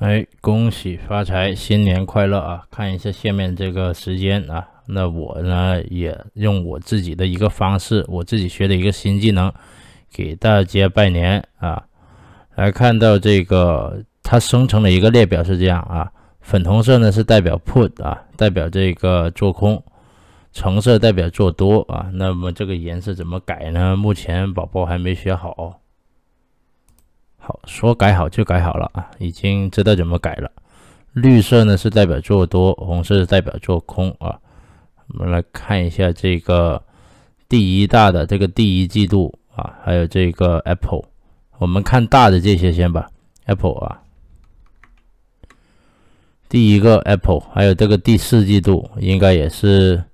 哎，恭喜发财，新年快乐啊！看一下下面这个时间啊，那我呢也用我自己的一个方式，我自己学的一个新技能，给大家拜年啊！来看到这个，它生成了一个列表，是这样啊，粉红色呢是代表 put 啊，代表这个做空，橙色代表做多啊。那么这个颜色怎么改呢？目前宝宝还没学好。说改好就改好了啊，已经知道怎么改了。绿色呢是代表做多，红色是代表做空啊。我们来看一下这个第一大的这个第一季度啊，还有这个 Apple，我们看大的这些先吧。Apple 啊，第一个 Apple，还有这个第四季度应该也是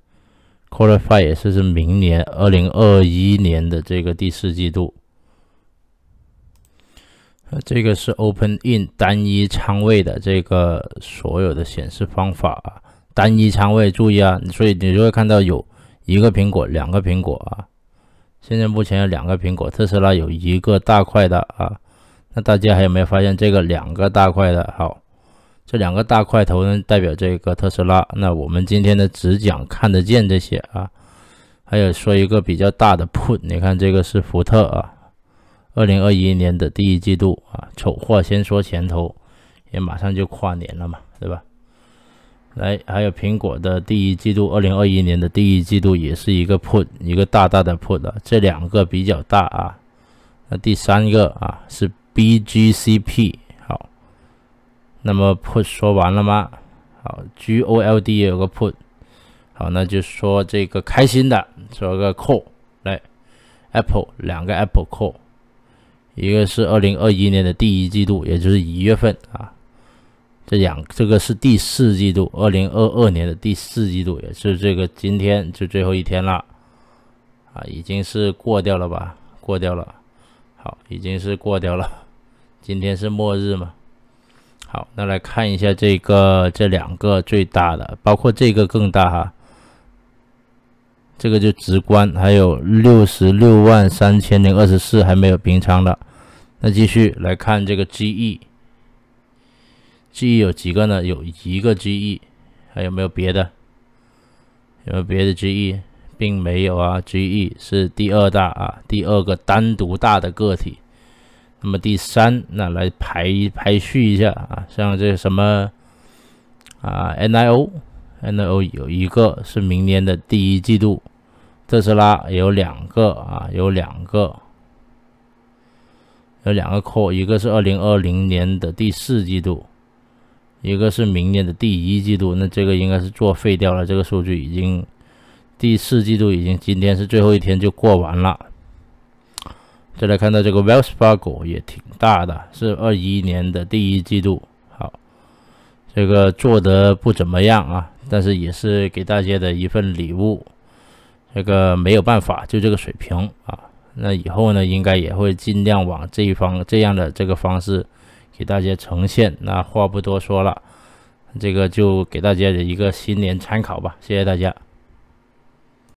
qualify，也是是明年二零二一年的这个第四季度。呃，这个是 open in 单一仓位的这个所有的显示方法啊，单一仓位注意啊，所以你就会看到有一个苹果，两个苹果啊，现在目前有两个苹果，特斯拉有一个大块的啊，那大家还有没有发现这个两个大块的？好，这两个大块头呢代表这个特斯拉。那我们今天的只讲看得见这些啊，还有说一个比较大的 put，你看这个是福特啊。二零二一年的第一季度啊，丑话先说前头，也马上就跨年了嘛，对吧？来，还有苹果的第一季度，二零二一年的第一季度也是一个 put 一个大大的 put 啊，这两个比较大啊。那第三个啊是 B G C P，好，那么 put 说完了吗？好，G O L D 也有个 put，好，那就说这个开心的说个 call，来 Apple 两个 Apple call。一个是二零二一年的第一季度，也就是一月份啊。这两，这个是第四季度，二零二二年的第四季度，也是这个今天就最后一天了啊，已经是过掉了吧？过掉了，好，已经是过掉了。今天是末日嘛？好，那来看一下这个这两个最大的，包括这个更大哈。这个就直观，还有六十六万三千零二十四还没有平仓的，那继续来看这个 GE，GE 有几个呢？有一个 GE，还有没有别的？有没有别的 GE？并没有啊，GE 是第二大啊，第二个单独大的个体。那么第三，那来排排序一下啊，像这什么啊，NIO，NIO 有一个是明年的第一季度。特斯拉有两个啊，有两个，有两个 call，一个是二零二零年的第四季度，一个是明年的第一季度。那这个应该是做废掉了，这个数据已经第四季度已经，今天是最后一天就过完了。再来看到这个 w e l s f a r o 也挺大的，是二一年的第一季度。好，这个做的不怎么样啊，但是也是给大家的一份礼物。这个没有办法，就这个水平啊。那以后呢，应该也会尽量往这一方这样的这个方式给大家呈现。那话不多说了，这个就给大家的一个新年参考吧。谢谢大家。